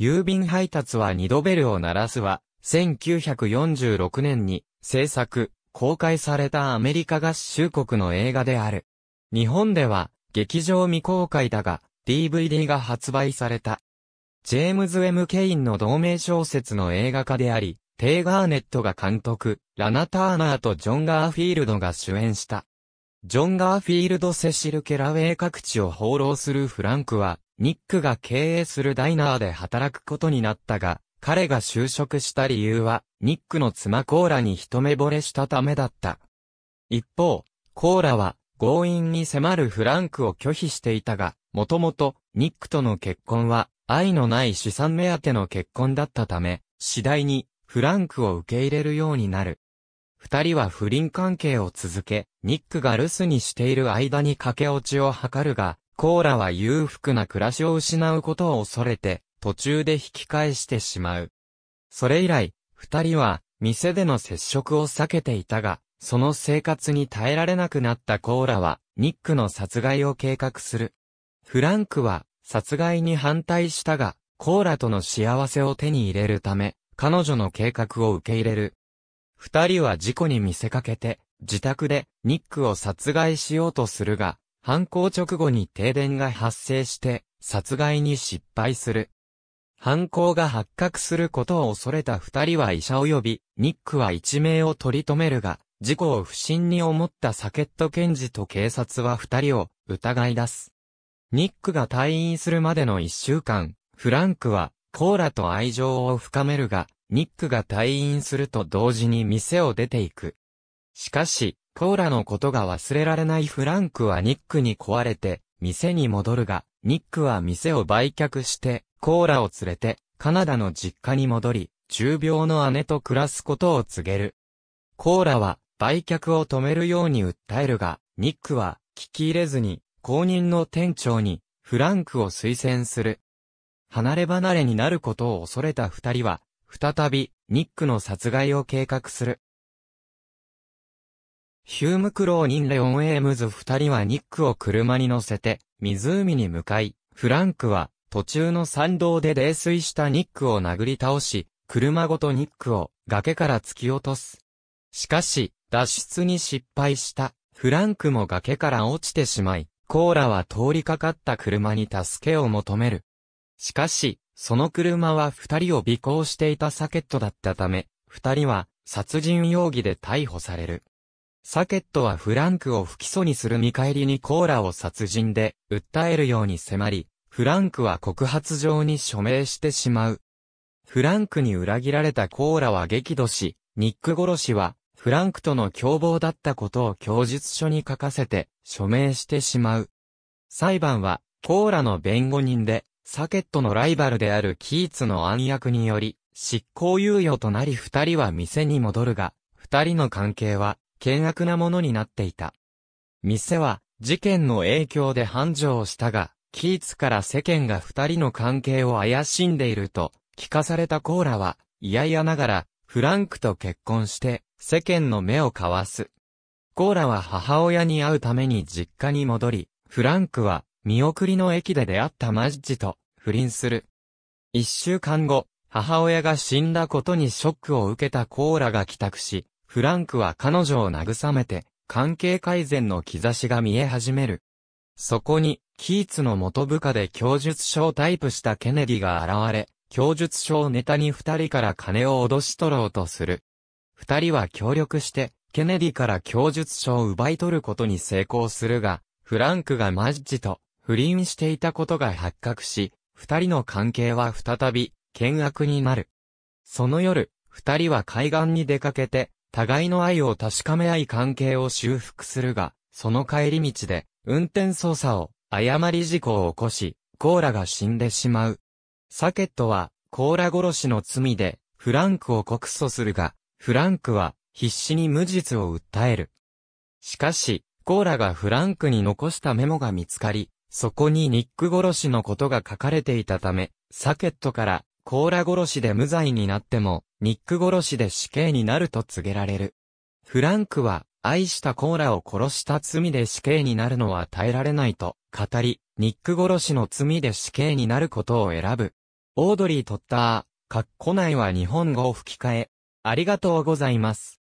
郵便配達は二度ベルを鳴らすは、1946年に制作、公開されたアメリカ合衆国の映画である。日本では劇場未公開だが、DVD が発売された。ジェームズ・ M・ ム・ケインの同名小説の映画化であり、テイ・ガーネットが監督、ラナ・ターナーとジョン・ガーフィールドが主演した。ジョン・ガーフィールド・セシル・ケラウェイ各地を放浪するフランクは、ニックが経営するダイナーで働くことになったが、彼が就職した理由は、ニックの妻コーラに一目惚れしたためだった。一方、コーラは、強引に迫るフランクを拒否していたが、もともと、ニックとの結婚は、愛のない資産目当ての結婚だったため、次第に、フランクを受け入れるようになる。二人は不倫関係を続け、ニックが留守にしている間に駆け落ちを図るが、コーラは裕福な暮らしを失うことを恐れて、途中で引き返してしまう。それ以来、二人は、店での接触を避けていたが、その生活に耐えられなくなったコーラは、ニックの殺害を計画する。フランクは、殺害に反対したが、コーラとの幸せを手に入れるため、彼女の計画を受け入れる。二人は事故に見せかけて、自宅でニックを殺害しようとするが、犯行直後に停電が発生して殺害に失敗する。犯行が発覚することを恐れた二人は医者及び、ニックは一命を取り留めるが、事故を不審に思ったサケット検事と警察は二人を疑い出す。ニックが退院するまでの一週間、フランクはコーラと愛情を深めるが、ニックが退院すると同時に店を出ていく。しかし、コーラのことが忘れられないフランクはニックに壊れて、店に戻るが、ニックは店を売却して、コーラを連れて、カナダの実家に戻り、重病の姉と暮らすことを告げる。コーラは、売却を止めるように訴えるが、ニックは、聞き入れずに、公認の店長に、フランクを推薦する。離れ離れになることを恐れた二人は、再び、ニックの殺害を計画する。ヒューム・クローニン・レオン・エームズ二人はニックを車に乗せて、湖に向かい、フランクは、途中の山道で泥酔したニックを殴り倒し、車ごとニックを崖から突き落とす。しかし、脱出に失敗したフランクも崖から落ちてしまい、コーラは通りかかった車に助けを求める。しかし、その車は二人を尾行していたサケットだったため、二人は殺人容疑で逮捕される。サケットはフランクを不起訴にする見返りにコーラを殺人で訴えるように迫り、フランクは告発状に署名してしまう。フランクに裏切られたコーラは激怒し、ニック殺しはフランクとの共謀だったことを供述書に書かせて署名してしまう。裁判はコーラの弁護人でサケットのライバルであるキーツの暗躍により執行猶予となり二人は店に戻るが、二人の関係は険悪なものになっていた。店は事件の影響で繁盛したが、キーツから世間が二人の関係を怪しんでいると、聞かされたコーラは、嫌々ながら、フランクと結婚して、世間の目を交わす。コーラは母親に会うために実家に戻り、フランクは、見送りの駅で出会ったマッジと、不倫する。一週間後、母親が死んだことにショックを受けたコーラが帰宅し、フランクは彼女を慰めて、関係改善の兆しが見え始める。そこに、キーツの元部下で供述書をタイプしたケネディが現れ、供述書をネタに二人から金を脅し取ろうとする。二人は協力して、ケネディから供述書を奪い取ることに成功するが、フランクがマッジと不倫していたことが発覚し、二人の関係は再び、険悪になる。その夜、二人は海岸に出かけて、互いの愛を確かめ合い関係を修復するが、その帰り道で、運転操作を、誤り事故を起こし、コーラが死んでしまう。サケットは、コーラ殺しの罪で、フランクを告訴するが、フランクは、必死に無実を訴える。しかし、コーラがフランクに残したメモが見つかり、そこにニック殺しのことが書かれていたため、サケットからコーラ殺しで無罪になっても、ニック殺しで死刑になると告げられる。フランクは、愛したコーラを殺した罪で死刑になるのは耐えられないと語り、ニック殺しの罪で死刑になることを選ぶ。オードリー・トッター、カッコ内は日本語を吹き替え。ありがとうございます。